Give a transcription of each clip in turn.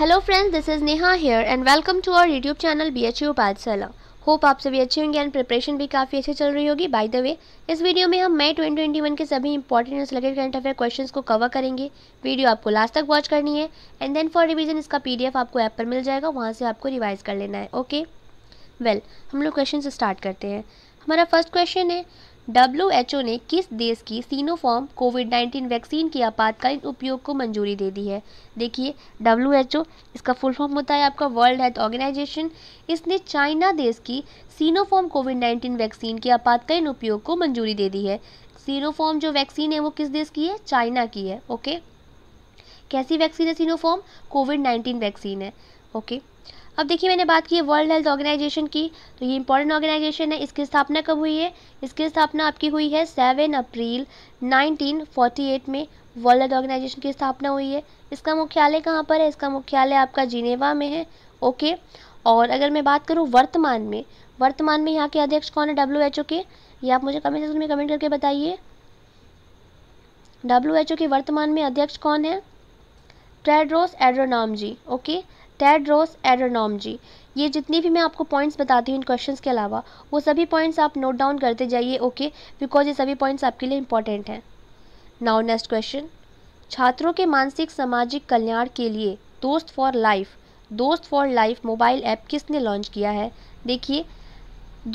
Hello friends this is Neha here and welcome to our YouTube channel B H U Pathshala hope आप सभी अच्छे होंगे and preparation भी काफ़ी अच्छी चल रही होगी बाय द वे इस वीडियो में हम मई 2021 के सभी important and selected current affair question को कवर करेंगे वीडियो आपको लास्ट तक वॉच करनी है एंड देन फॉर रिवीजन इसका पी आपको ऐप पर मिल जाएगा वहाँ से आपको रिवाइज कर लेना है ओके okay? वेल well, हम लोग क्वेश्चन स्टार्ट करते हैं हमारा फर्स्ट क्वेश्चन है डब्ल्यूएचओ ने किस देश की सीनोफॉर्म कोविड 19 वैक्सीन के आपातकालीन उपयोग को मंजूरी दे दी है देखिए डब्ल्यूएचओ इसका फुल फॉर्म होता है आपका वर्ल्ड हेल्थ ऑर्गेनाइजेशन इसने चाइना देश की सीनोफॉर्म कोविड 19 वैक्सीन के आपातकालीन उपयोग को मंजूरी दे दी है सीनोफॉर्म जो वैक्सीन है वो किस देश की है चाइना की है ओके कैसी वैक्सीन है सीनोफॉर्म कोविड नाइन्टीन वैक्सीन है ओके अब देखिए मैंने बात की है वर्ल्ड हेल्थ ऑर्गेनाइजेशन की तो ये इंपॉर्टेंट ऑर्गेनाइजेशन है इसकी स्थापना कब हुई है इसकी स्थापना आपकी हुई है सेवन अप्रैल 1948 में वर्ल्ड हेल्थ ऑर्गेनाइजेशन की स्थापना हुई है इसका मुख्यालय कहाँ पर है इसका मुख्यालय आपका जिनेवा में है ओके और अगर मैं बात करूँ वर्तमान में वर्तमान में यहाँ के अध्यक्ष कौन है डब्ल्यू एच ओ के ये आप मुझे कमेंट सेक्शन में कमेंट करके बताइए डब्ल्यू एच ओ के वर्तमान में अध्यक्ष कौन है ट्रेड्रोस एड्रोनॉम जी ओके रोस एड्रोनॉम जी ये जितनी भी मैं आपको पॉइंट्स बताती हूँ इन क्वेश्चंस के अलावा वो सभी पॉइंट्स आप नोट डाउन करते जाइए ओके बिकॉज ये सभी पॉइंट्स आपके लिए इंपॉर्टेंट हैं नाउ नेक्स्ट क्वेश्चन छात्रों के मानसिक सामाजिक कल्याण के लिए Dost for life Dost for life mobile app किसने लॉन्च किया है देखिए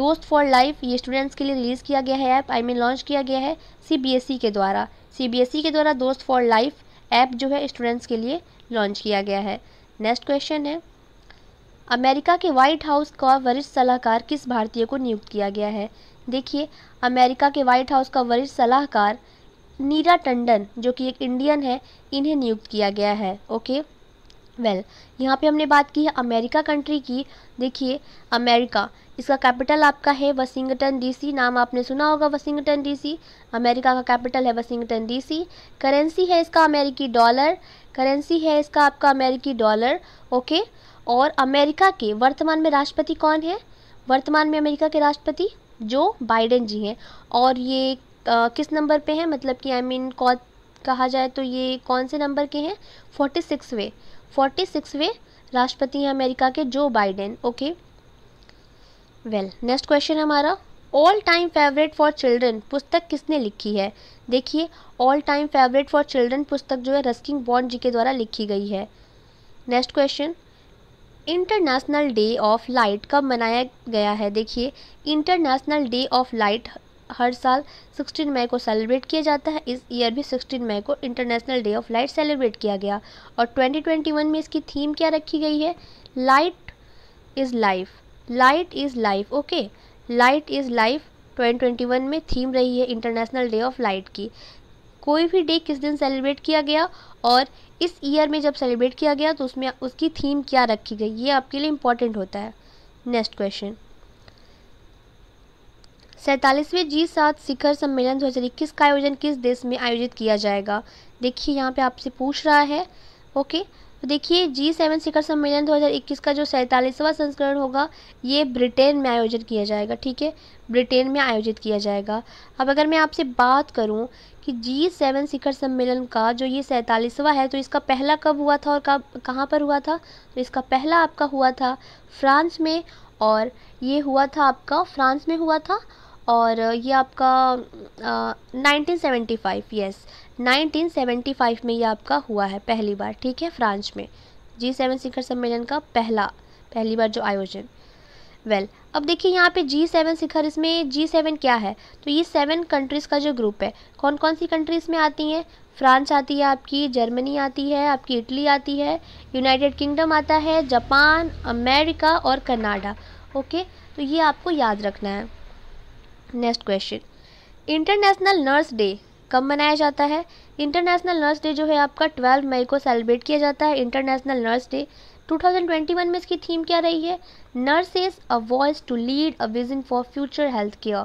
दोस्त फॉर लाइफ ये स्टूडेंट्स के लिए रिलीज़ किया गया है ऐप आई मीन लॉन्च किया गया है ई e के द्वारा ई e के द्वारा दोस्त फॉर लाइफ ऐप जो है स्टूडेंट्स के लिए लॉन्च किया गया है नेक्स्ट क्वेश्चन है अमेरिका के व्हाइट हाउस का वरिष्ठ सलाहकार किस भारतीय को नियुक्त किया गया है देखिए अमेरिका के व्हाइट हाउस का वरिष्ठ सलाहकार नीरा टंडन जो कि एक इंडियन है इन्हें नियुक्त किया गया है ओके वेल well, यहाँ पे हमने बात की है अमेरिका कंट्री की देखिए अमेरिका इसका कैपिटल आपका है वाशिंगटन डीसी नाम आपने सुना होगा वाशिंगटन डीसी अमेरिका का कैपिटल है वाशिंगटन डीसी करेंसी है इसका अमेरिकी डॉलर करेंसी है इसका आपका अमेरिकी डॉलर ओके और अमेरिका के वर्तमान में राष्ट्रपति कौन है वर्तमान में अमेरिका के राष्ट्रपति जो बाइडेन जी हैं और ये आ, किस नंबर पे हैं मतलब कि आई मीन कौन कहा जाए तो ये कौन से नंबर के हैं फोर्टी सिक्सवें फोर्टी सिक्सवें राष्ट्रपति हैं अमेरिका के Joe Biden okay well next question हमारा all time favourite for children पुस्तक किसने लिखी है देखिए all time favourite for children पुस्तक जो है रस्किंग बॉन्ड जी के द्वारा लिखी गई है next question international day of light कब मनाया गया है देखिए इंटरनेशनल डे ऑफ लाइट हर साल 16 मई को सेलिब्रेट किया जाता है इस ईयर भी 16 मई को international day of light celebrate किया गया और 2021 में इसकी थीम क्या रखी गई है light is life light is life okay light is life 2021 में थीम रही है इंटरनेशनल डे ऑफ लाइट की कोई भी डे किस दिन सेलिब्रेट किया गया और इस ईयर में जब सेलिब्रेट किया गया तो उसमें उसकी थीम क्या रखी गई ये आपके लिए इम्पॉर्टेंट होता है नेक्स्ट क्वेश्चन सैंतालीसवें जी सात शिखर सम्मेलन दो इक्कीस का आयोजन किस देश में आयोजित किया जाएगा देखिए यहाँ पे आपसे पूछ रहा है ओके okay? तो देखिए जी सेवन शिखर सम्मेलन 2021 का जो सैंतालीसवां संस्करण होगा ये ब्रिटेन में आयोजित किया जाएगा ठीक है ब्रिटेन में आयोजित किया जाएगा अब अगर मैं आपसे बात करूं कि जी सेवन शिखर सम्मेलन का जो ये सैंतालीसवां है तो इसका पहला कब हुआ था और कब कहाँ पर हुआ था तो इसका पहला आपका हुआ था फ्रांस में और ये हुआ था आपका फ्रांस में हुआ था और ये आपका आ, seventy five yes nineteen seventy five में ये आपका हुआ है पहली बार ठीक है फ्रांस में जी सेवन शिखर सम्मेलन का पहला पहली बार जो आयोजन वेल well, अब देखिए यहाँ पे जी सेवन शिखर इसमें जी सेवन क्या है तो ये सेवन कंट्रीज़ का जो ग्रुप है कौन कौन सी कंट्रीज़ में आती हैं फ्रांस आती है आपकी जर्मनी आती है आपकी इटली आती है यूनाइटेड किंगडम आता है जापान अमेरिका और कनाडा ओके तो ये आपको याद रखना है next question international nurse day कब मनाया जाता है इंटरनेशनल नर्स डे जो है आपका 12 मई को सेलिब्रेट किया जाता है इंटरनेशनल नर्स डे 2021 में इसकी थीम क्या रही है nurses a voice to lead a vision for future health care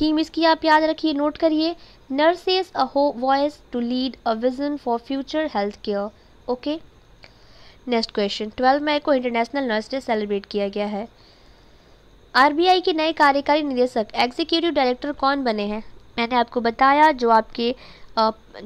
theme इसकी आप याद रखिए नोट करिए नर्सेज अ हो voice to lead a vision for future health care okay next question 12 मई को इंटरनेशनल नर्स डे सेलिब्रेट किया गया है आरबीआई के नए कार्यकारी निदेशक एग्जीक्यूटिव डायरेक्टर कौन बने हैं मैंने आपको बताया जो आपके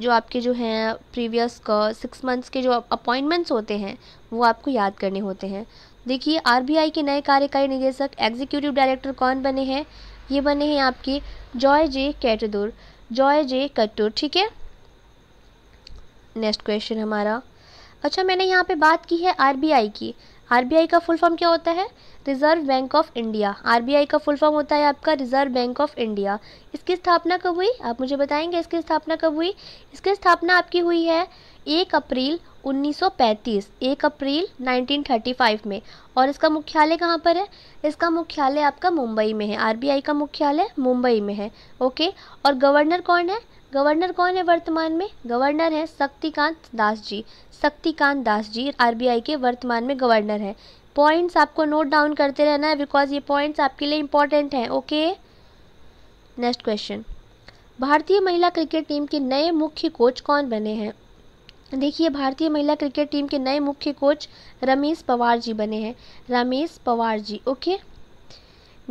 जो आपके जो हैं प्रीवियस सिक्स मंथ्स के जो अपॉइंटमेंट्स होते हैं वो आपको याद करने होते हैं देखिए आरबीआई के नए कार्यकारी निदेशक एग्जीक्यूटिव डायरेक्टर कौन बने हैं ये बने हैं आपके जॉय जे कैटदुर जॉय जे कट्टूर ठीक है नेक्स्ट क्वेश्चन हमारा अच्छा मैंने यहाँ पे बात की है आरबीआई की आरबीआई का फुल फॉर्म क्या होता है reserve bank of India RBI का फुल फॉर्म होता है आपका रिजर्व बैंक ऑफ इंडिया इसकी स्थापना कब हुई आप मुझे बताएंगे इसकी स्थापना कब हुई इसकी स्थापना आपकी हुई है एक अप्रैल 1935 एक अप्रैल 1935 में और इसका मुख्यालय कहाँ पर है इसका मुख्यालय आपका मुंबई में है आरबीआई का मुख्यालय मुंबई में है ओके और गवर्नर कौन है गवर्नर कौन है वर्तमान में गवर्नर है शक्तिकांत दास जी शक्तिकांत दास जी आरबीआई के वर्तमान में गवर्नर है पॉइंट्स आपको नोट डाउन करते रहना है बिकॉज ये पॉइंट्स आपके लिए इंपॉर्टेंट हैं ओके नेक्स्ट क्वेश्चन भारतीय महिला क्रिकेट टीम के नए मुख्य कोच कौन बने हैं देखिए भारतीय महिला क्रिकेट टीम के नए मुख्य कोच रमेश पवार जी बने हैं Ramesh Pawar ji okay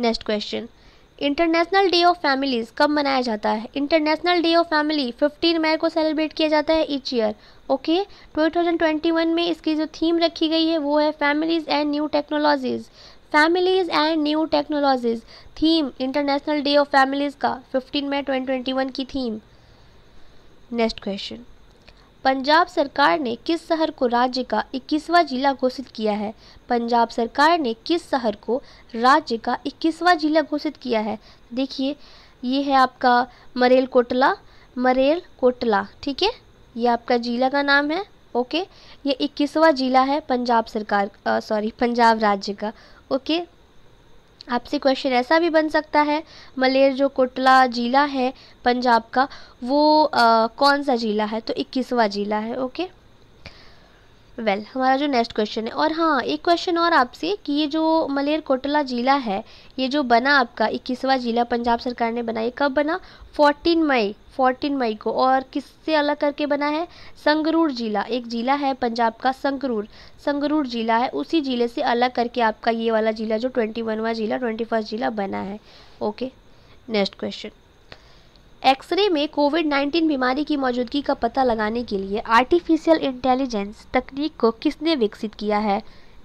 next question international day of families कब मनाया जाता है इंटरनेशनल डे ऑफ फैमिली 15 मई को सेलिब्रेट किया जाता है ईच ईयर ओके 2021 में इसकी जो थीम रखी गई है वो है families and new technologies families and new technologies theme international day of families का 15 मई 2021 की थीम नेक्स्ट क्वेश्चन पंजाब सरकार ने किस शहर को राज्य का इक्कीसवां जिला घोषित किया है पंजाब सरकार ने किस शहर को राज्य का इक्कीसवा जिला घोषित किया है देखिए ये है आपका मरेल कोटला मरेल कोटला ठीक है ये आपका जिला का नाम है ओके ये इक्कीसवा जिला है पंजाब सरकार सॉरी पंजाब राज्य का ओके आपसे क्वेश्चन ऐसा भी बन सकता है मलेर जो कोटला ज़िला है पंजाब का वो आ, कौन सा ज़िला है तो इक्कीसवा ज़िला है ओके वेल well, हमारा जो नेक्स्ट क्वेश्चन है और हाँ एक क्वेश्चन और आपसे कि ये जो मलेर कोटला ज़िला है ये जो बना आपका इक्कीसवा ज़िला पंजाब सरकार ने बना ये कब बना 14 मई 14 मई को और किससे अलग करके बना है संगरूर ज़िला एक ज़िला है पंजाब का संगरूर संगरूर ज़िला है उसी ज़िले से अलग करके आपका ये वाला ज़िला जो ट्वेंटी वनवा ज़िला ट्वेंटी फर्स्ट ज़िला बना है ओके नेक्स्ट क्वेश्चन एक्सरे में कोविड 19 बीमारी की मौजूदगी का पता लगाने के लिए आर्टिफिशियल इंटेलिजेंस तकनीक को किसने विकसित किया है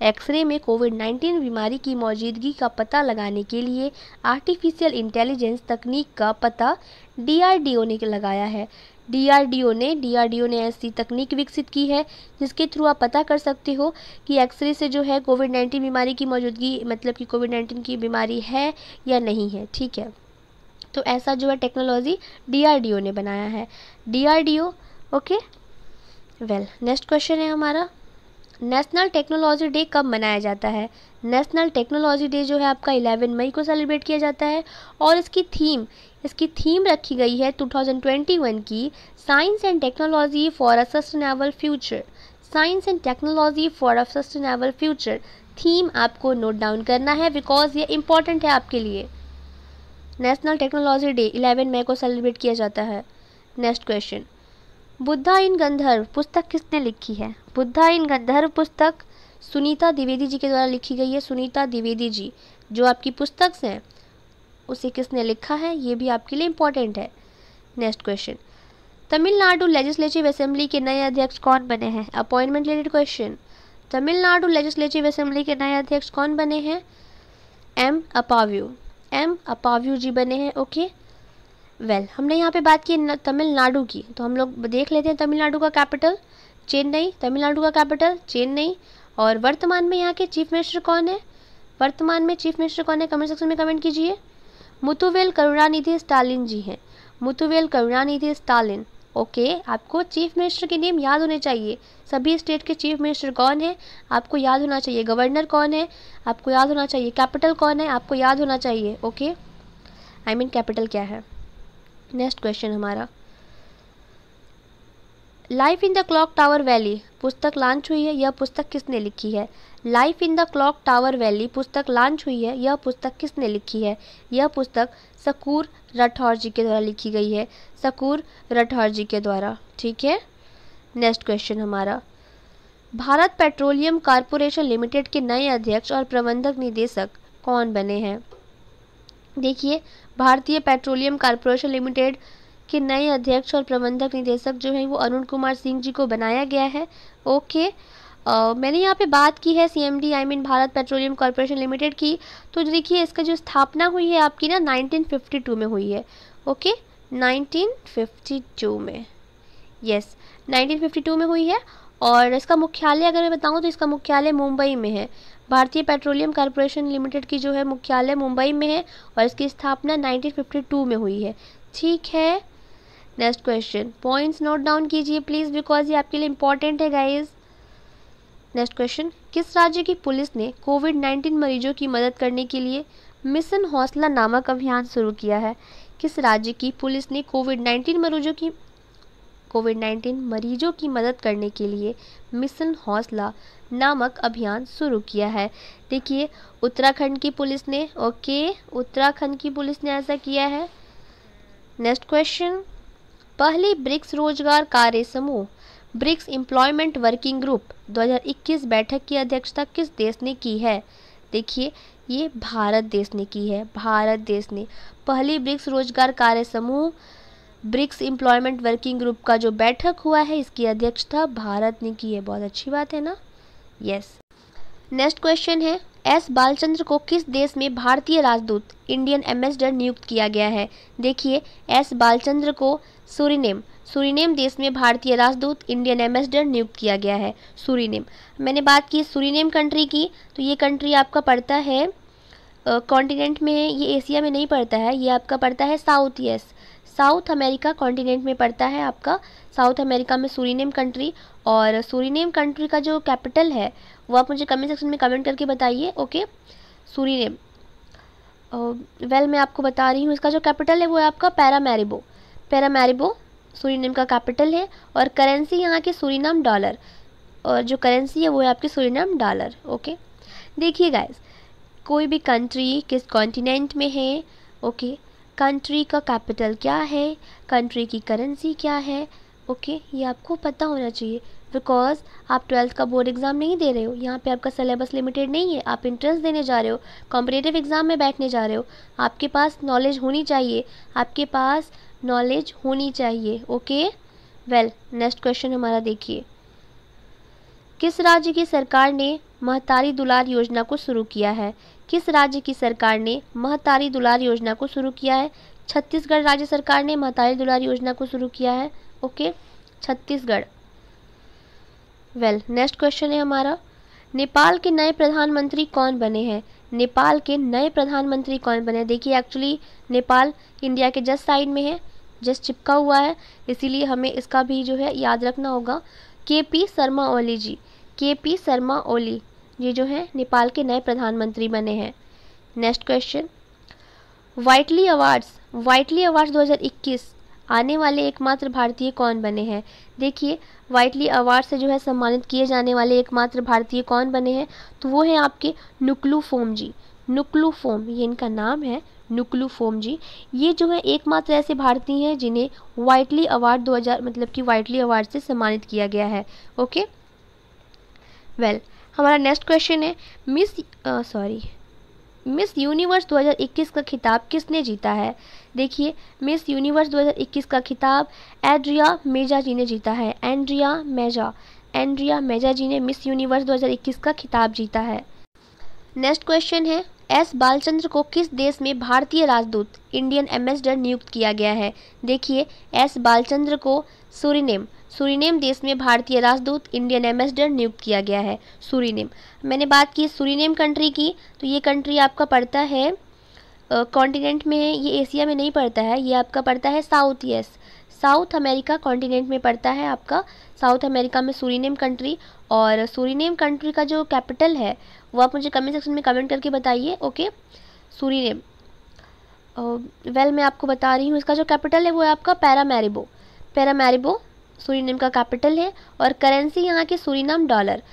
एक्सरे में कोविड 19 बीमारी की मौजूदगी का पता लगाने के लिए आर्टिफिशियल इंटेलिजेंस तकनीक का पता डीआरडीओ ने लगाया है डीआरडीओ ने डीआरडीओ ने ऐसी तकनीक विकसित की है जिसके थ्रू आप पता कर सकते हो कि एक्सरे से जो है कोविड 19 बीमारी की मौजूदगी मतलब कि कोविड 19 की बीमारी है या नहीं है ठीक है तो ऐसा जो है टेक्नोलॉजी डीआरडीओ ने बनाया है DRDO okay well next question है हमारा नेशनल टेक्नोलॉजी डे कब मनाया जाता है नेशनल टेक्नोलॉजी डे जो है आपका 11 मई को सेलिब्रेट किया जाता है और इसकी थीम इसकी थीम रखी गई है 2021 की science and technology for a sustainable future science and technology for a sustainable future theme आपको नोट डाउन करना है बिकॉज ये इंपॉर्टेंट है आपके लिए नेशनल टेक्नोलॉजी डे 11 मई को सेलिब्रेट किया जाता है नेक्स्ट क्वेश्चन बुद्धा इन गंधर्व पुस्तक किसने लिखी है बुद्धा इन गंधर्व पुस्तक सुनीता द्विवेदी जी के द्वारा लिखी गई है सुनीता द्विवेदी जी जो आपकी पुस्तक हैं उसे किसने लिखा है ये भी आपके लिए इम्पोर्टेंट है next question Tamil Nadu legislative assembly के नए अध्यक्ष कौन बने हैं appointment related question Tamil Nadu legislative assembly के नए अध्यक्ष कौन बने हैं एम अपाव्यू एम अपाव्यू जी बने हैं ओके वेल हमने यहाँ पे बात की तमिलनाडु की तो हम लोग देख लेते हैं तमिलनाडु का कैपिटल चेन्नई तमिलनाडु का कैपिटल चेन्नई और वर्तमान में यहाँ के चीफ मिनिस्टर कौन है वर्तमान में चीफ मिनिस्टर कौन है कमेंट सेक्शन में कमेंट कीजिए मुतुवेल करुणानिधि स्टालिन जी हैं मुतुवेल करुणानिधि स्टालिन ओके आपको चीफ मिनिस्टर के नेम याद होने चाहिए सभी स्टेट के चीफ मिनिस्टर कौन है आपको याद होना चाहिए गवर्नर कौन है आपको याद होना चाहिए कैपिटल कौन है आपको याद होना चाहिए ओके आई मीन कैपिटल क्या है नेक्स्ट क्वेश्चन हमारा life in the clock tower valley पुस्तक लॉन्च हुई है यह पुस्तक किसने लिखी है life in the clock tower valley पुस्तक लॉन्च हुई है यह पुस्तक किसने लिखी है यह पुस्तक सकूर राठौर जी के द्वारा लिखी गई है सकूर राठौर जी के द्वारा ठीक है नेक्स्ट क्वेश्चन हमारा भारत पेट्रोलियम कारपोरेशन लिमिटेड के नए अध्यक्ष और प्रबंधक निदेशक कौन बने हैं देखिए भारतीय पेट्रोलियम कारपोरेशन लिमिटेड के नए अध्यक्ष और प्रबंधक निदेशक जो हैं वो अरुण कुमार सिंह जी को बनाया गया है ओके Uh, मैंने यहाँ पे बात की है C M D I mean Bharat petroleum corporation limited की तो देखिए इसका जो स्थापना हुई है आपकी ना 1952 में हुई है ओके okay? 1952 में यस yes, 1952 में हुई है और इसका मुख्यालय अगर मैं बताऊँ तो इसका मुख्यालय मुंबई में है भारतीय पेट्रोलियम कॉरपोरेशन लिमिटेड की जो है मुख्यालय मुंबई में है और इसकी स्थापना 1952 में हुई है ठीक है next question points note down कीजिए प्लीज़ बिकॉज ये आपके लिए इंपॉर्टेंट है गाइज़ नेक्स्ट क्वेश्चन किस राज्य की पुलिस ने कोविड 19 मरीजों की मदद करने के लिए मिशन हौसला नामक अभियान शुरू किया है किस राज्य की पुलिस ने कोविड 19 मरीजों की कोविड 19 मरीजों की मदद करने के लिए मिशन हौसला नामक अभियान शुरू किया है देखिए उत्तराखंड की पुलिस ने ओके उत्तराखंड की पुलिस ने ऐसा किया है नेक्स्ट क्वेश्चन पहली ब्रिक्स रोजगार कार्य समूह ब्रिक्स एम्प्लॉयमेंट वर्किंग ग्रुप 2021 बैठक की अध्यक्षता किस देश ने की है देखिए ये भारत देश ने की है भारत देश ने पहली ब्रिक्स रोजगार कार्य समूह ब्रिक्स एम्प्लॉयमेंट वर्किंग ग्रुप का जो बैठक हुआ है इसकी अध्यक्षता भारत ने की है बहुत अच्छी बात है ना यस नेक्स्ट क्वेश्चन है एस बालचंद्र को किस देश में भारतीय राजदूत इंडियन एम्बेसडर नियुक्त किया गया है देखिए एस बालचंद्र को सूरीनेम सूरीनेम देश में भारतीय राजदूत इंडियन एम्बेसडर नियुक्त किया गया है सूरीनेम मैंने बात की सूरीनेम कंट्री की तो ये कंट्री आपका पड़ता है कॉन्टिनेंट में ये एशिया में नहीं पड़ता है ये आपका पड़ता है south yes south America continent में पड़ता है आपका साउथ अमेरिका में सूरीनेम कंट्री और सूरीनेम कंट्री का जो कैपिटल है वो आप मुझे कमेंट सेक्शन में कमेंट करके बताइए ओके सूरीनेम वेल मैं आपको बता रही हूँ इसका जो कैपिटल है वो है आपका पैरामेरिबो पैरामेरिबो सूरीनाम का कैपिटल है और करेंसी यहाँ की सूरीनाम डॉलर और जो करेंसी है वो है आपकी सूरीनाम डॉलर ओके देखिए गाइज कोई भी कंट्री किस कॉन्टिनेंट में है ओके कंट्री का कैपिटल क्या है कंट्री की करेंसी क्या है ओके ये आपको पता होना चाहिए बिकॉज आप ट्वेल्थ का बोर्ड एग्ज़ाम नहीं दे रहे हो यहाँ पे आपका सिलेबस लिमिटेड नहीं है आप इंट्रेंस देने जा रहे हो कॉम्पिटेटिव एग्ज़ाम में बैठने जा रहे हो आपके पास नॉलेज होनी चाहिए आपके पास नॉलेज होनी चाहिए ओके वेल नेक्स्ट क्वेश्चन हमारा देखिए किस राज्य की सरकार ने महतारी दुलार योजना को शुरू किया है किस राज्य की सरकार ने महतारी दुलार योजना को शुरू किया है छत्तीसगढ़ राज्य सरकार ने महतारी दुलार योजना को शुरू किया है okay Chhattisgarh well next question है हमारा नेपाल के नए प्रधानमंत्री कौन बने हैं नेपाल के नए प्रधानमंत्री कौन बने देखिए एक्चुअली नेपाल इंडिया के जस्ट साइड में है जस्ट चिपका हुआ है इसीलिए हमें इसका भी जो है याद रखना होगा के पी शर्मा ओली जी के पी शर्मा ओली ये जो है नेपाल के नए प्रधानमंत्री बने हैं next question Whitley awards Whitley awards आने वाले एकमात्र भारतीय कौन बने हैं देखिए वाइटली अवार्ड से जो है सम्मानित किए जाने वाले एकमात्र भारतीय कौन बने हैं तो वो हैं आपके नुकलू फोम जी नुकलू फोम ये इनका नाम है नुकलू फोम जी ये जो है एकमात्र ऐसे भारतीय हैं जिन्हें वाइटली अवार्ड 2000 मतलब कि वाइटली अवार्ड से सम्मानित किया गया है ओके वेल well, हमारा नेक्स्ट क्वेश्चन है मिस सॉरी मिस यूनिवर्स 2021 का खिताब किसने जीता है देखिए मिस यूनिवर्स 2021 का खिताब एड्रिया मेजा जी ने जीता है एंड्रिया मेजा एंड्रिया मेजा जी ने मिस यूनिवर्स 2021 का खिताब जीता है नेक्स्ट क्वेश्चन है एस बालचंद्र को किस देश में भारतीय राजदूत इंडियन एम्बेसडर नियुक्त किया गया है देखिए एस बालचंद्र को सूरीनेम सूरीनेम देश में भारतीय राजदूत इंडियन एम्बेसडर नियुक्त किया गया है सूरीनेम मैंने बात की सूरीनेम कंट्री की तो ये कंट्री आपका पड़ता है कॉन्टिनेंट में है ये एशिया में नहीं पड़ता है ये आपका पड़ता है south yes south America continent में पड़ता है आपका साउथ अमेरिका में सूरीनेम कंट्री और सूरीनेम कंट्री का जो कैपिटल है वो आप मुझे कमेंट सेक्शन में कमेंट करके बताइए ओके सूरीनेम वेल मैं आपको बता रही हूँ इसका जो कैपिटल है वो है आपका पैरामेरिबो पैरामेरिबो सूरीनेम का कैपिटल है और करेंसी यहाँ की सूरीनाम डॉलर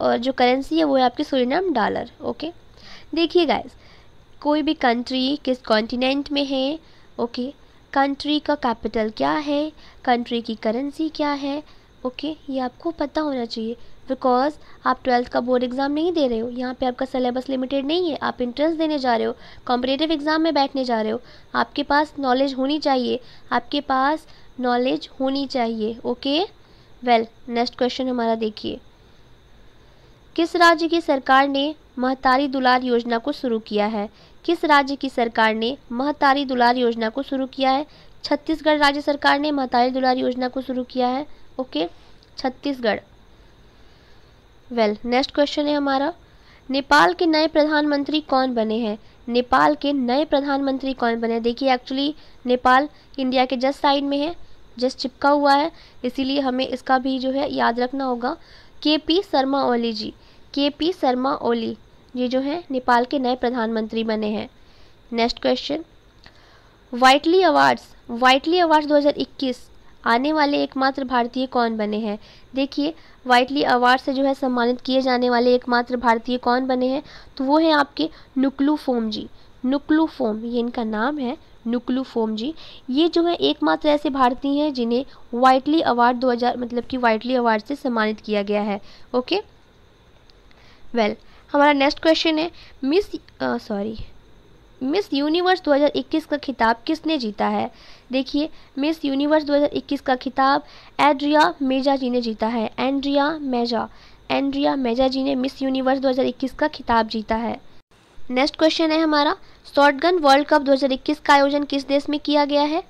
और जो करेंसी है वो है आपकी सूरीनाम डॉलर ओके देखिए गाइज़ कोई भी कंट्री किस कॉन्टिनेंट में है ओके okay. कंट्री का कैपिटल क्या है कंट्री की करेंसी क्या है ओके okay. ये आपको पता होना चाहिए बिकॉज आप ट्वेल्थ का बोर्ड एग्ज़ाम नहीं दे रहे हो यहाँ पे आपका सिलेबस लिमिटेड नहीं है आप इंट्रेंस देने जा रहे हो कॉम्पिटेटिव एग्ज़ाम में बैठने जा रहे हो आपके पास नॉलेज होनी चाहिए आपके पास नॉलेज होनी चाहिए ओके वेल नेक्स्ट क्वेश्चन हमारा देखिए किस राज्य की सरकार ने महतारी दुलार योजना को शुरू किया है किस राज्य की सरकार ने महतारी दुलार योजना को शुरू किया है छत्तीसगढ़ राज्य सरकार ने महतारी दुलार योजना को शुरू किया है okay Chhattisgarh well next question है हमारा नेपाल के नए प्रधानमंत्री कौन बने हैं नेपाल के नए प्रधानमंत्री कौन बने हैं देखिए एक्चुअली नेपाल इंडिया के जस्ट साइड में है जस्ट चिपका हुआ है इसीलिए हमें इसका भी जो है याद रखना होगा के पी शर्मा ओली जी के पी शर्मा ओली ये जो है नेपाल के नए प्रधानमंत्री बने हैं next question Whitley awards Whitley awards 2021 आने वाले एकमात्र भारतीय कौन बने हैं देखिए वाइटली अवार्ड से जो है सम्मानित किए जाने वाले एकमात्र भारतीय कौन बने हैं तो वो है आपके नुकलू फोम जी नुकलू फोम ये इनका नाम है नुकलू फोम जी ये जो है एकमात्र ऐसे भारतीय हैं जिन्हें वाइटली अवार्ड 2000 मतलब कि वाइटली अवार्ड से सम्मानित किया गया है ओके वेल हमारा नेक्स्ट क्वेश्चन है मिस सॉरी मिस यूनिवर्स 2021 का खिताब किसने जीता है देखिए मिस यूनिवर्स 2021 का खिताब एड्रिया मेजा जी ने जीता है एंड्रिया मेजा एंड्रिया मेजा जी ने मिस यूनिवर्स 2021 का खिताब जीता है नेक्स्ट क्वेश्चन है हमारा शॉटगन वर्ल्ड कप 2021 का आयोजन किस देश में किया गया है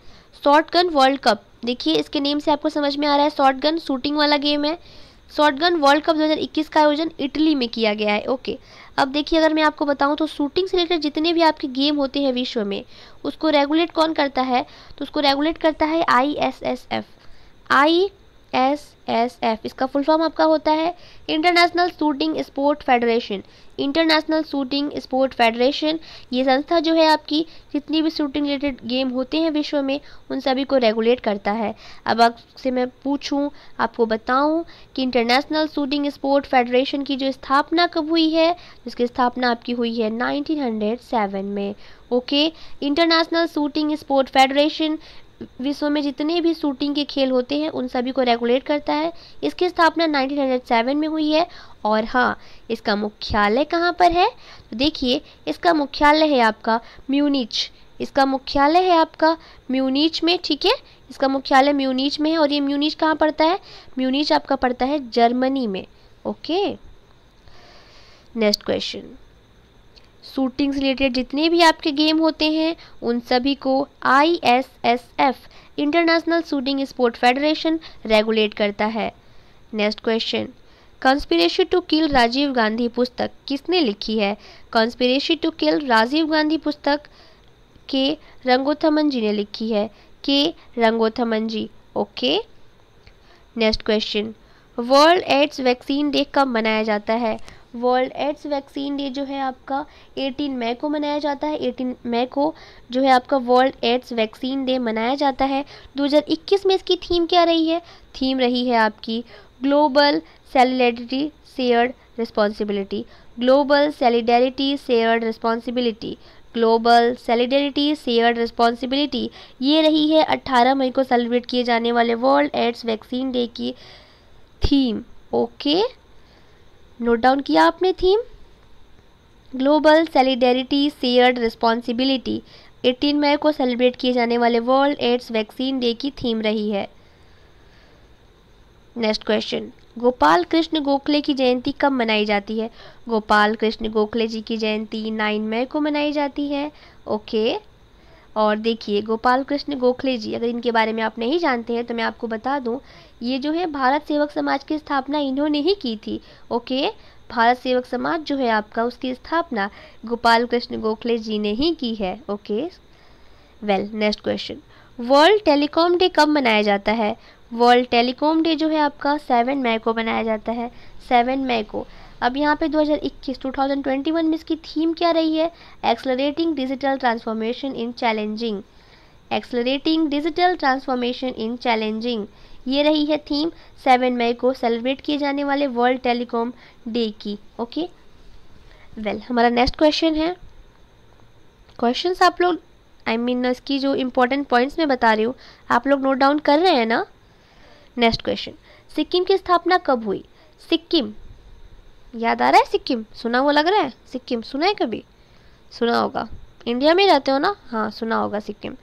शॉटगन वर्ल्ड कप देखिए इसके नेम से आपको समझ में आ रहा है शॉटगन शूटिंग वाला गेम है शॉटगन वर्ल्ड कप 2021 का आयोजन इटली में किया गया है ओके अब देखिए अगर मैं आपको बताऊं तो शूटिंग से रिलेटेड जितने भी आपके गेम होते हैं विश्व में उसको रेगुलेट कौन करता है तो उसको रेगुलेट करता है I S S F I S S F इसका फुल फॉर्म आपका होता है international shooting sport federation international shooting sport federation ये संस्था जो है आपकी जितनी भी शूटिंग रिलेटेड गेम होते हैं विश्व में उन सभी को रेगुलेट करता है अब आपसे मैं पूछूं आपको बताऊं कि इंटरनेशनल शूटिंग स्पोर्ट फेडरेशन की जो स्थापना कब हुई है जिसकी स्थापना आपकी हुई है 1907 में okay international shooting sport federation विश्व में जितने भी शूटिंग के खेल होते हैं उन सभी को रेगुलेट करता है इसकी स्थापना 1907 में हुई है और हाँ इसका मुख्यालय कहाँ पर है तो देखिए इसका मुख्यालय है आपका म्यूनिच इसका मुख्यालय है आपका म्यूनिच में ठीक है इसका मुख्यालय म्यूनिच में है और ये म्यूनिच कहाँ पड़ता है म्यूनिच आपका पड़ता है जर्मनी में ओके नेक्स्ट क्वेश्चन शूटिंग से रिलेटेड जितने भी आपके गेम होते हैं उन सभी को I S S F international shooting sport federation regulate करता है next question conspiracy to kill Rajiv Gandhi पुस्तक किसने लिखी है conspiracy to kill Rajiv Gandhi पुस्तक के रंगोथमन जी ने लिखी है K Ragothaman ji okay next question world AIDS vaccine day कब मनाया जाता है वर्ल्ड एड्स वैक्सीन डे जो है आपका 18 मई को मनाया जाता है 18 मई को जो है आपका वर्ल्ड एड्स वैक्सीन डे मनाया जाता है 2021 में इसकी थीम क्या रही है थीम रही है आपकी global solidarity shared responsibility global solidarity shared responsibility global solidarity shared responsibility ये रही है 18 मई को सेलिब्रेट किए जाने वाले वर्ल्ड एड्स वैक्सीन डे की theme okay okay? Note down किया आपने theme global solidarity shared responsibility 18 मई को सेलिब्रेट किए जाने वाले वर्ल्ड एड्स वैक्सीन डे की थीम रही है नेक्स्ट क्वेश्चन गोपाल कृष्ण गोखले की जयंती कब मनाई जाती है गोपाल कृष्ण गोखले जी की जयंती 9 मई को मनाई जाती है ओके okay. और देखिए गोपाल कृष्ण गोखले जी अगर इनके बारे में आप नहीं जानते हैं तो मैं आपको बता दूं ये जो है भारत सेवक समाज की स्थापना इन्होंने ही की थी ओके भारत सेवक समाज जो है आपका उसकी स्थापना गोपाल कृष्ण गोखले जी ने ही की है okay well next question world telecom day कब मनाया जाता है वर्ल्ड टेलीकॉम डे जो है आपका सेवन मई को मनाया जाता है सेवन मई को अब यहाँ पे 2021 2021 में इसकी थीम क्या रही है accelerating digital transformation in challenging accelerating digital transformation in challenging ये रही है थीम सेवन मई को सेलिब्रेट किए जाने वाले वर्ल्ड टेलीकॉम डे की ओके वेल well, हमारा नेक्स्ट क्वेश्चन है क्वेश्चन आप लोग आई मीन इसकी जो इम्पोर्टेंट पॉइंट्स मैं बता रही हूँ आप लोग नोट डाउन कर रहे हैं ना नेक्स्ट क्वेश्चन सिक्किम की स्थापना कब हुई सिक्किम याद आ रहा है सिक्किम सुना हुआ लग रहा है सिक्किम सुना है कभी सुना होगा इंडिया में रहते हो ना हाँ सुना होगा सिक्किम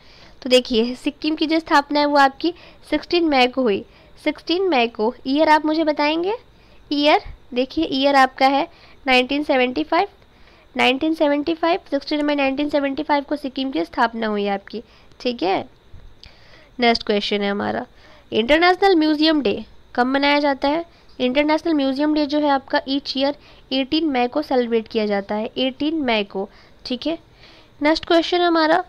तो देखिए सिक्किम की जो स्थापना है वो आपकी 16 मई को हुई 16 मई को ईयर आप मुझे बताएंगे ईयर देखिए ईयर आपका है 1975 1975 सिक्सटीन मई 1975 को सिक्किम की स्थापना हुई आपकी ठीक है नेक्स्ट क्वेश्चन है हमारा इंटरनेशनल म्यूजियम डे कब मनाया जाता है इंटरनेशनल म्यूजियम डे जो है आपका ईच ईयर 18 मई को सेलिब्रेट किया जाता है 18 मई को ठीक है नेक्स्ट क्वेश्चन हमारा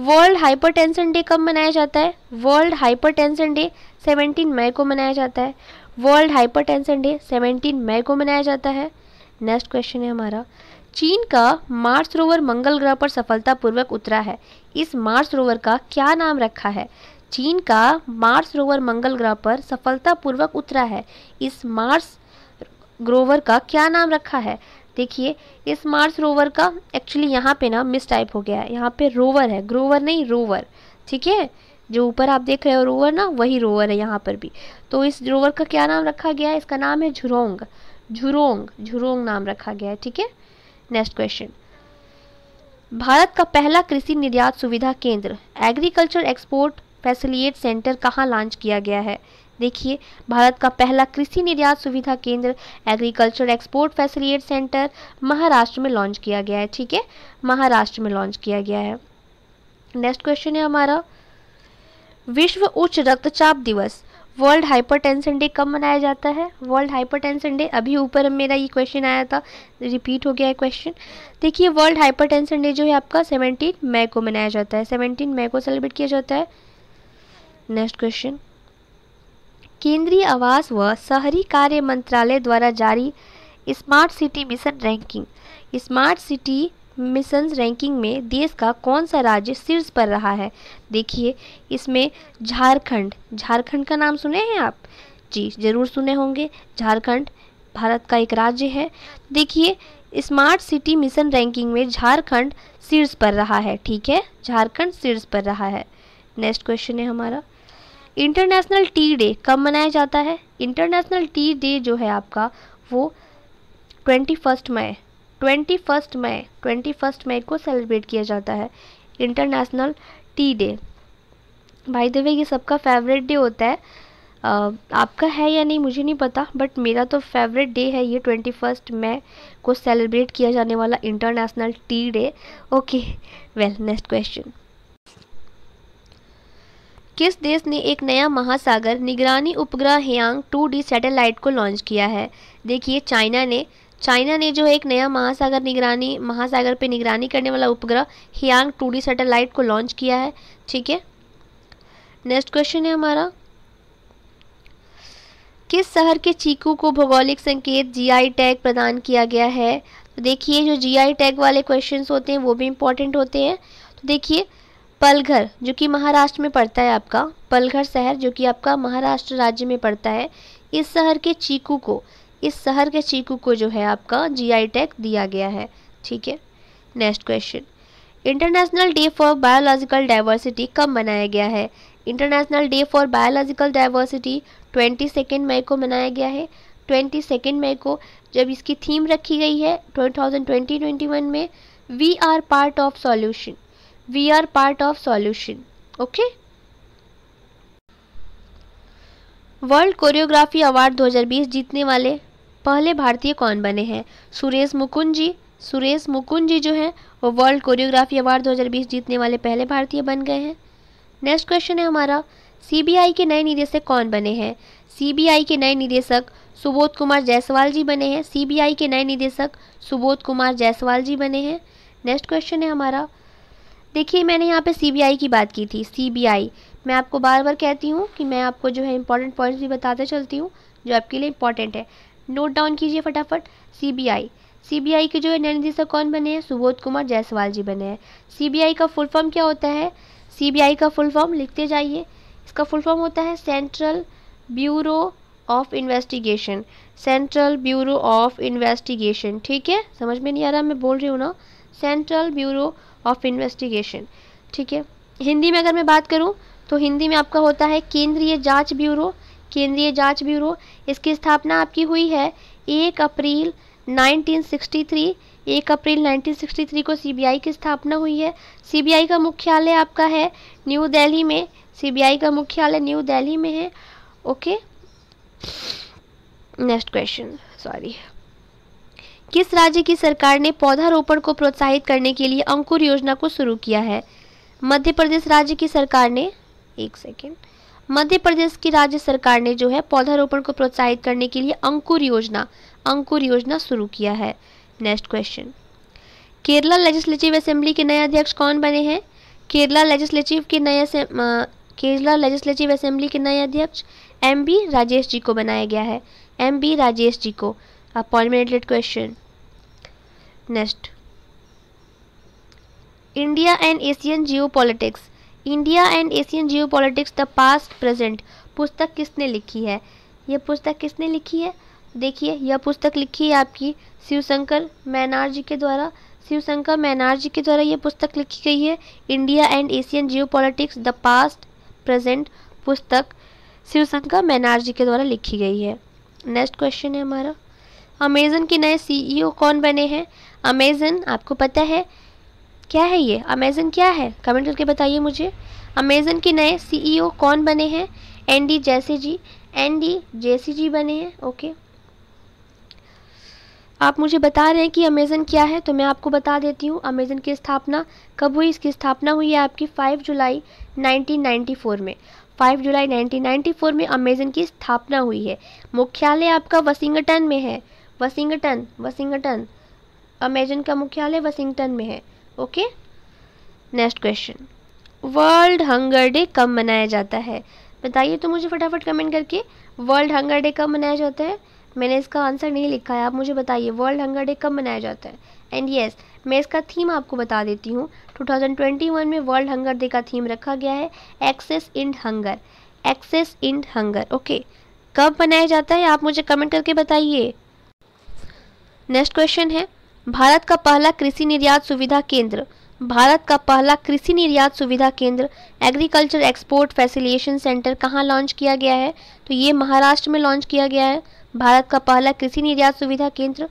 वर्ल्ड हाइपरटेंशन डे कब मनाया जाता है वर्ल्ड हाइपरटेंशन डे 17 मई को मनाया जाता है वर्ल्ड हाइपरटेंशन डे 17 मई को मनाया जाता है नेक्स्ट क्वेश्चन है हमारा चीन का मार्स रोवर मंगल ग्रह पर सफलतापूर्वक उतरा है इस मार्स रोवर का क्या नाम रखा है चीन का मार्स रोवर मंगल ग्रह पर सफलतापूर्वक उतरा है इस मार्स ग्रोवर का क्या नाम रखा है देखिए इस मार्स रोवर का एक्चुअली यहाँ पे ना मिस टाइप हो गया है यहाँ पे रोवर है ग्रोवर नहीं रोवर ठीक है जो ऊपर आप देख रहे हो रोवर ना वही रोवर है यहाँ पर भी तो इस रोवर का क्या नाम रखा गया है इसका नाम है झुरोंग झुरोंग झुरोंग नाम रखा गया है ठीक है नेक्स्ट क्वेश्चन भारत का पहला कृषि निर्यात सुविधा केंद्र एग्रीकल्चर एक्सपोर्ट फैसिलिएट सेंटर कहाँ लॉन्च किया गया है देखिए भारत का पहला कृषि निर्यात सुविधा केंद्र agriculture export facilitate centre Maharashtra में लॉन्च किया गया है ठीक है महाराष्ट्र में लॉन्च किया गया है नेक्स्ट क्वेश्चन है हमारा विश्व उच्च रक्तचाप दिवस वर्ल्ड हाइपरटेंशन डे कब मनाया जाता है वर्ल्ड हाइपरटेंशन डे अभी ऊपर मेरा ये क्वेश्चन आया था रिपीट हो गया है क्वेश्चन देखिए वर्ल्ड हाइपरटेंशन डे जो है आपका सेवनटीन मई को मनाया जाता है सेवनटीन मई को सेलिब्रेट किया जाता है नेक्स्ट क्वेश्चन केंद्रीय आवास व शहरी कार्य मंत्रालय द्वारा जारी smart city mission ranking smart city mission ranking में देश का कौन सा राज्य शीर्ष पर रहा है देखिए इसमें झारखंड झारखंड का नाम सुने हैं आप जी ज़रूर सुने होंगे झारखंड भारत का एक राज्य है देखिए स्मार्ट सिटी मिशन रैंकिंग में झारखंड शीर्ष पर रहा है ठीक है झारखंड शीर्ष पर रहा है नेक्स्ट क्वेश्चन है हमारा इंटरनेशनल टी डे कब मनाया जाता है इंटरनेशनल टी डे जो है आपका वो twenty first May twenty first May twenty first May को सेलिब्रेट किया जाता है इंटरनेशनल टी डे भाई देवे ये सबका फेवरेट डे होता है Uh, आपका है या नहीं मुझे नहीं पता बट मेरा तो फेवरेट डे है ये ट्वेंटी फर्स्ट मई को सेलिब्रेट किया जाने वाला international tea day okay well next question किस देश ने एक नया महासागर निगरानी उपग्रह हेयांग डी सैटेलाइट को लॉन्च किया है देखिए चाइना ने चाइना ने जो है एक नया महासागर निगरानी महासागर पे निगरानी करने वाला उपग्रह टू डी सैटेलाइट को लॉन्च किया है ठीक है नेक्स्ट क्वेश्चन है हमारा किस शहर के चीकू को भौगोलिक संकेत जी टैग प्रदान किया गया है तो देखिए जो जी टैग वाले क्वेश्चन होते हैं वो भी इम्पोर्टेंट होते हैं तो देखिए पलघर जो कि महाराष्ट्र में पड़ता है आपका पलघर शहर जो कि आपका महाराष्ट्र राज्य में पड़ता है इस शहर के चीकू को इस शहर के चीकू को जो है आपका जीआई टैग दिया गया है ठीक है next question international day for biological diversity कब मनाया गया है international day for biological diversity twenty second May को मनाया गया है ट्वेंटी सेकेंड मई को जब इसकी थीम रखी गई है two thousand twenty twenty one में we are part of solution we are part of solution okay world choreography award 2020 जीतने वाले पहले भारतीय कौन बने हैं सुरेश मुकुंद जी सुरेश मुकुंद जी जो हैं वो वर्ल्ड कोरियोग्राफी अवार्ड 2020 जीतने वाले पहले भारतीय बन गए हैं नेक्स्ट क्वेश्चन है हमारा सीबीआई के नए निदेशक कौन बने हैं सीबीआई के नए निदेशक सुबोध कुमार जायसवाल जी बने हैं सीबीआई के नए निदेशक सुबोध कुमार जायसवाल जी बने हैं नेक्स्ट क्वेश्चन है हमारा देखिए मैंने यहाँ पे सीबीआई की बात की थी सीबीआई मैं आपको बार बार कहती हूँ कि मैं आपको जो है इंपॉर्टेंट पॉइंट्स भी बताते चलती हूँ जो आपके लिए इंपॉर्टेंट है नोट डाउन कीजिए फटाफट सीबीआई सीबीआई के जो है नए सर कौन बने हैं सुबोध कुमार जायसवाल जी बने हैं सी का फुल फॉर्म क्या होता है सी का फुल फॉर्म लिखते जाइए इसका फुल फॉर्म होता है central bureau of investigation central bureau of investigation ठीक है समझ में नहीं आ रहा मैं बोल रही हूँ ना सेंट्रल ब्यूरो ऑफ इन्वेस्टिगेशन ठीक है हिंदी में अगर मैं बात करूँ तो हिंदी में आपका होता है केंद्रीय जाँच ब्यूरो केंद्रीय जाँच ब्यूरो इसकी स्थापना आपकी हुई है एक अप्रैल 1963 एक अप्रैल 1963 को सीबीआई की स्थापना हुई है सीबीआई का मुख्यालय आपका है न्यू दिल्ली में सीबीआई का मुख्यालय न्यू दिल्ली में है ओके नेक्स्ट क्वेश्चन सॉरी किस राज्य की सरकार ने पौधारोपण को प्रोत्साहित करने के लिए अंकुर योजना को शुरू किया है मध्य प्रदेश राज्य की सरकार ने एक सेकेंड मध्य प्रदेश की राज्य सरकार ने जो है पौधारोपण को प्रोत्साहित करने के लिए अंकुर योजना अंकुर योजना शुरू किया है next question Kerala legislative assembly के नए अध्यक्ष कौन बने हैं केरला लेजिस्लेटिव के नए केरला लेजिस्लेटिव असेंबली के नए अध्यक्ष एम बी राजेश जी को बनाया गया है एम बी राजेश जी को appointment question next India and Asian geopolitics India and Asian geopolitics the past present पुस्तक किसने लिखी है यह पुस्तक किसने लिखी है देखिए यह पुस्तक लिखी है आपकी शिवशंकर मैनार जी के द्वारा शिवशंकर मैनार जी के द्वारा यह पुस्तक लिखी गई है India and Asian geopolitics the past present पुस्तक शिवशंकर मैनार जी के द्वारा लिखी गई है नेक्स्ट क्वेश्चन है हमारा अमेज़न के नए सीईओ e कौन बने हैं अमेज़न आपको पता है क्या है ये अमेज़न क्या है कमेंट करके बताइए मुझे अमेज़न के नए सीईओ e कौन बने हैं एनडी जैसे जी एनडी जैसे जी बने हैं ओके आप मुझे बता रहे हैं कि अमेज़न क्या है तो मैं आपको बता देती हूँ अमेज़न की स्थापना कब हुई इसकी स्थापना हुई है आपकी 5 जुलाई 1994 में 5 जुलाई 1994 में अमेज़न की स्थापना हुई है मुख्यालय आपका वाशिंगटन में है वाशिंगटन वाशिंगटन अमेजन का मुख्यालय वाशिंगटन में है okay next question world hunger day कब मनाया जाता है बताइए तो मुझे फटाफट कमेंट करके वर्ल्ड हंगर डे कब मनाया जाता है मैंने इसका आंसर नहीं लिखा है आप मुझे बताइए वर्ल्ड हंगर डे कब मनाया जाता है एंड येस yes, मैं इसका थीम आपको बता देती हूँ 2021 में वर्ल्ड हंगर डे का थीम रखा गया है access end hunger access end hunger okay कब मनाया जाता है आप मुझे कमेंट करके बताइए नेक्स्ट क्वेश्चन है भारत का पहला कृषि निर्यात सुविधा केंद्र भारत का पहला कृषि निर्यात सुविधा केंद्र एग्रीकल्चर एक्सपोर्ट फैसिलिटेशन सेंटर कहाँ लॉन्च किया गया है तो ये महाराष्ट्र में लॉन्च किया गया है भारत का पहला कृषि निर्यात सुविधा केंद्र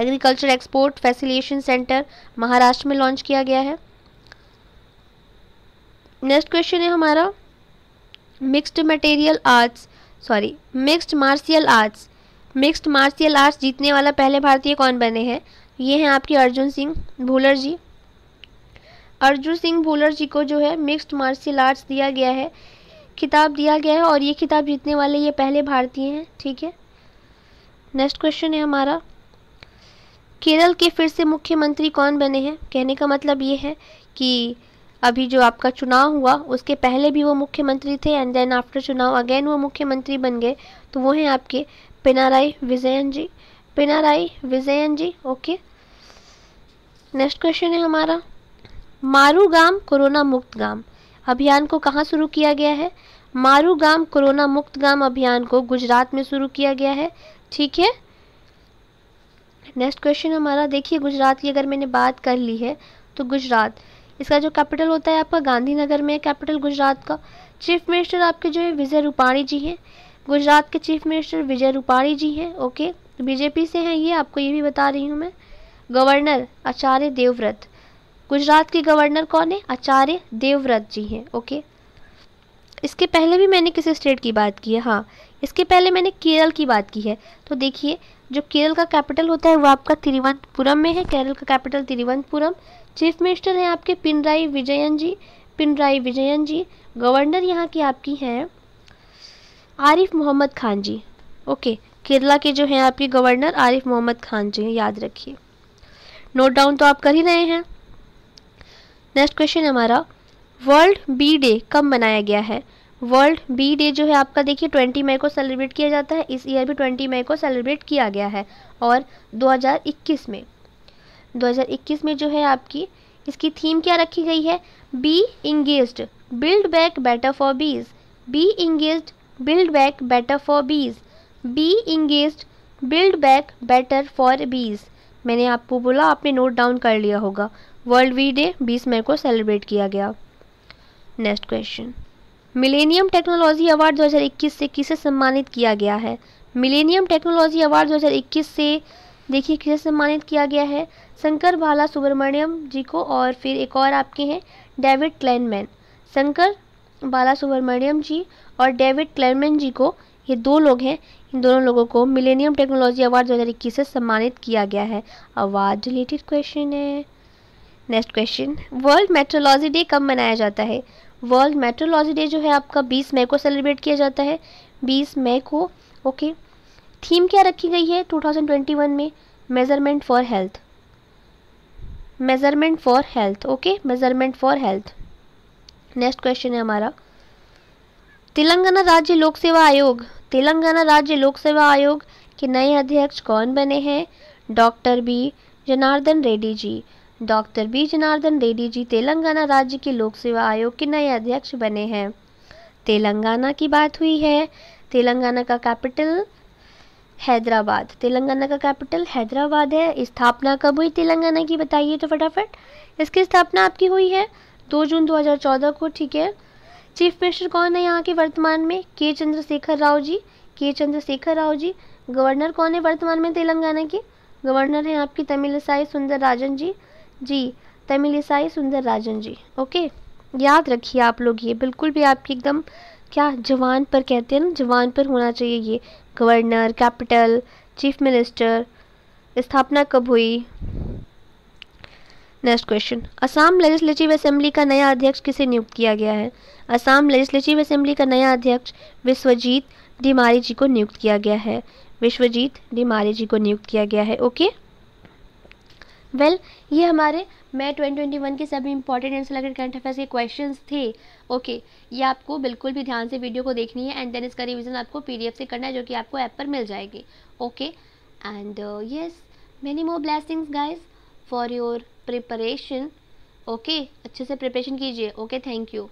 agriculture export facilitation centre Maharashtra में लॉन्च किया गया है नेक्स्ट क्वेश्चन है हमारा mixed material arts sorry mixed martial arts mixed martial arts जीतने वाला पहले भारतीय कौन बने हैं ये हैं आपके अर्जुन सिंह भूलर जी अर्जुन सिंह भूलर जी को जो है मिक्स्ड मार्शियल आर्ट्स दिया गया है खिताब दिया गया है और ये खिताब जीतने वाले ये पहले भारतीय हैं ठीक है नेक्स्ट क्वेश्चन है हमारा केरल के फिर से मुख्यमंत्री कौन बने हैं कहने का मतलब ये है कि अभी जो आपका चुनाव हुआ उसके पहले भी वो मुख्यमंत्री थे एंड देन आफ्टर चुनाव अगेन वो मुख्यमंत्री बन गए तो वो हैं आपके Pinarayi Vijayan ji Pinarayi Vijayan ji okay next question है हमारा मारू गांव कोरोना मुक्त गांव अभियान को कहाँ शुरू किया गया है मारू गांव कोरोना मुक्त गांव अभियान को गुजरात में शुरू किया गया है ठीक है नेक्स्ट क्वेश्चन हमारा देखिए गुजरात की अगर मैंने बात कर ली है तो गुजरात इसका जो कैपिटल होता है आपका गांधीनगर में कैपिटल गुजरात का चीफ मिनिस्टर आपके जो है विजय रूपाणी जी हैं गुजरात के चीफ मिनिस्टर विजय रूपाणी जी हैं ओके बीजेपी से हैं ये आपको ये भी बता रही हूँ मैं गवर्नर आचार्य देवव्रत गुजरात के गवर्नर कौन है आचार्य देवव्रत जी हैं ओके इसके पहले भी मैंने किसी स्टेट की बात की है हाँ इसके पहले मैंने केरल की बात की है तो देखिए जो केरल का कैपिटल होता है वो आपका तिरुवनंतपुरम में है केरल का कैपिटल तिरुवनंतपुरम चीफ मिनिस्टर हैं आपके पिनराई विजयन जी पिनराई विजयन जी गवर्नर यहाँ की आपकी हैं आरिफ मोहम्मद खान जी ओके केरला के जो हैं आपके गवर्नर आरिफ मोहम्मद खान जी याद रखिए नोट डाउन तो आप कर ही रहे हैं नेक्स्ट क्वेश्चन हमारा वर्ल्ड बी डे कब मनाया गया है वर्ल्ड बी डे जो है आपका देखिए 20 मई को सेलिब्रेट किया जाता है इस ईयर भी 20 मई को सेलिब्रेट किया गया है और 2021 में 2021 में जो है आपकी इसकी थीम क्या रखी गई है bee engaged build back better for bees bee engaged build back better for bees be engaged build back better for bees मैंने आपको बोला आपने नोट डाउन कर लिया होगा वर्ल्ड वी डे बीस मई को सेलिब्रेट किया गया next question millennium technology award 2021 से किसे सम्मानित किया गया है मिलेनियम टेक्नोलॉजी अवार्ड 2021 से देखिए किसे सम्मानित किया गया है शंकर बाला सुब्रमण्यम जी को और फिर एक और आपके हैं David Klenerman Shankar Balasubramanian ji और डेविड क्लेमन जी को ये दो लोग हैं इन दोनों लोगों को मिलेनियम टेक्नोलॉजी अवार्ड दो से सम्मानित किया गया है अवार्ड रिलेटेड क्वेश्चन है next question world metrology day कब मनाया जाता है वर्ल्ड मेट्रोलॉजी डे जो है आपका 20 मई को सेलिब्रेट किया जाता है 20 मई को ओके थीम क्या रखी गई है 2021 में measurement for health measurement for health okay measurement for health next question है हमारा तेलंगाना राज्य लोक सेवा आयोग तेलंगाना राज्य लोक सेवा आयोग के नए अध्यक्ष कौन बने हैं doctor B Janardhan Reddy ji doctor B Janardhan Reddy ji Telangana राज्य के लोक सेवा आयोग के नए अध्यक्ष बने हैं तेलंगाना की बात हुई है तेलंगाना का कैपिटल हैदराबाद तेलंगाना का कैपिटल हैदराबाद है स्थापना कब हुई तेलंगाना की बताइए तो फटाफट इसकी स्थापना आपकी हुई है दो जून 2014 को ठीक है चीफ मिनिस्टर कौन है यहाँ के वर्तमान में के चंद्रशेखर राव जी के चंद्रशेखर राव जी गवर्नर कौन है वर्तमान में तेलंगाना के गवर्नर हैं आपकी तमिल ईसाई सुंदर राजन जी जी तमिल ईसाई सुंदर राजन जी ओके याद रखिए आप लोग ये बिल्कुल भी आपकी एकदम क्या जवान पर कहते हैं ना जवान पर होना चाहिए ये गवर्नर कैपिटल चीफ मिनिस्टर स्थापना कब हुई next question Assam legislative assembly का नया अध्यक्ष किसे नियुक्त किया गया है असम लेजिस्लेटिव असेंबली का नया अध्यक्ष विश्वजीत डिमारी जी को नियुक्त किया गया है विश्वजीत डिमारी जी को नियुक्त किया गया है ओके वेल well, ये हमारे मैं 2021 के सभी important and selected current affairs के क्वेश्चंस थे ओके okay, ये आपको बिल्कुल भी ध्यान से वीडियो को देखनी है एंड देन इसका रिवीजन आपको पीडीएफ से करना है जो कि आपको ऐप पर मिल जाएगी okay and yes many more blessings guys for your preparation okay अच्छे से प्रिपरेशन कीजिए ओके थैंक यू